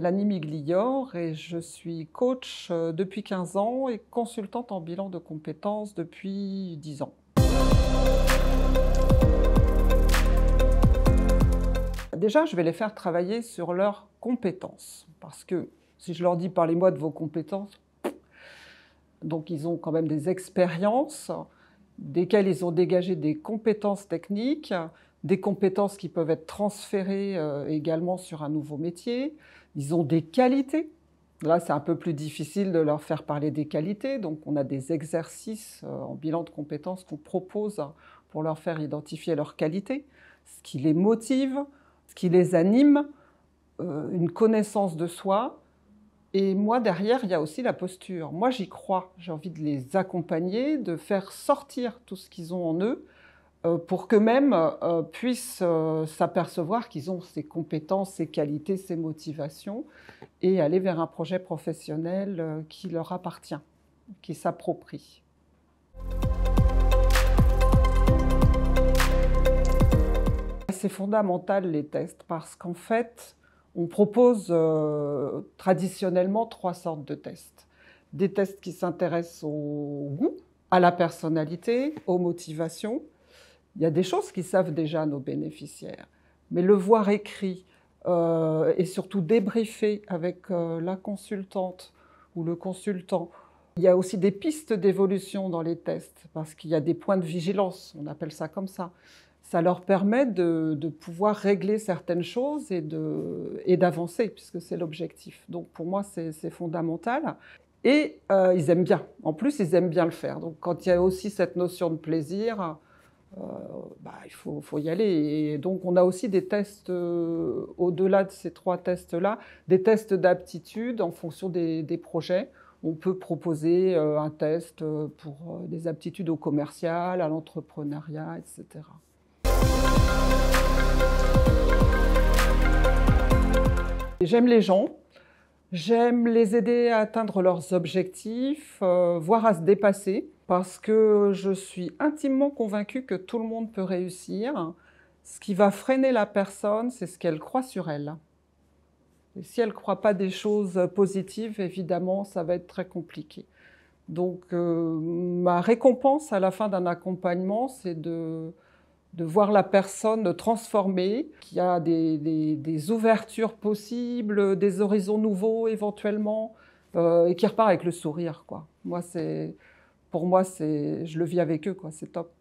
m'appelle Annie Miglior et je suis coach euh, depuis 15 ans et consultante en bilan de compétences depuis 10 ans. Déjà, je vais les faire travailler sur leurs compétences parce que si je leur dis parlez-moi de vos compétences, donc ils ont quand même des expériences desquelles ils ont dégagé des compétences techniques des compétences qui peuvent être transférées euh, également sur un nouveau métier. Ils ont des qualités. Là, c'est un peu plus difficile de leur faire parler des qualités. Donc, on a des exercices euh, en bilan de compétences qu'on propose pour leur faire identifier leurs qualités, ce qui les motive, ce qui les anime, euh, une connaissance de soi. Et moi, derrière, il y a aussi la posture. Moi, j'y crois. J'ai envie de les accompagner, de faire sortir tout ce qu'ils ont en eux euh, pour qu'eux-mêmes euh, puissent euh, s'apercevoir qu'ils ont ces compétences, ces qualités, ces motivations et aller vers un projet professionnel qui leur appartient, qui s'approprie. C'est fondamental les tests parce qu'en fait, on propose traditionnellement trois sortes de tests. Des tests qui s'intéressent au goût, à la personnalité, aux motivations, il y a des choses qu'ils savent déjà, nos bénéficiaires, mais le voir écrit euh, et surtout débriefer avec euh, la consultante ou le consultant. Il y a aussi des pistes d'évolution dans les tests, parce qu'il y a des points de vigilance, on appelle ça comme ça. Ça leur permet de, pouvoir régler certaines choses et d'avancer, puisque c'est l'objectif. Donc pour moi, c'est fondamental. Et euh, ils aiment bien. En plus, ils aiment bien le faire. Donc quand il y a aussi cette notion de plaisir, euh, bah, il faut, y aller. Et donc, on a aussi des tests, euh, au-delà de ces trois tests-là, des tests d'aptitude en fonction des, projets. On peut proposer euh, un test pour des aptitudes au commercial, à l'entrepreneuriat, etc. J'aime les gens, j'aime les aider à atteindre leurs objectifs, voire à se dépasser parce que je suis intimement convaincue que tout le monde peut réussir. Ce qui va freiner la personne, c'est ce qu'elle croit sur elle. Et si elle ne croit pas des choses positives, évidemment, ça va être très compliqué. Donc, euh, ma récompense à la fin d'un accompagnement, c'est de, de, voir la personne transformée, qui a des, des, ouvertures possibles, des horizons nouveaux éventuellement, euh, et qui repart avec le sourire. Quoi. Moi, c'est pour moi, c'est, je le vis avec eux, quoi. C'est top.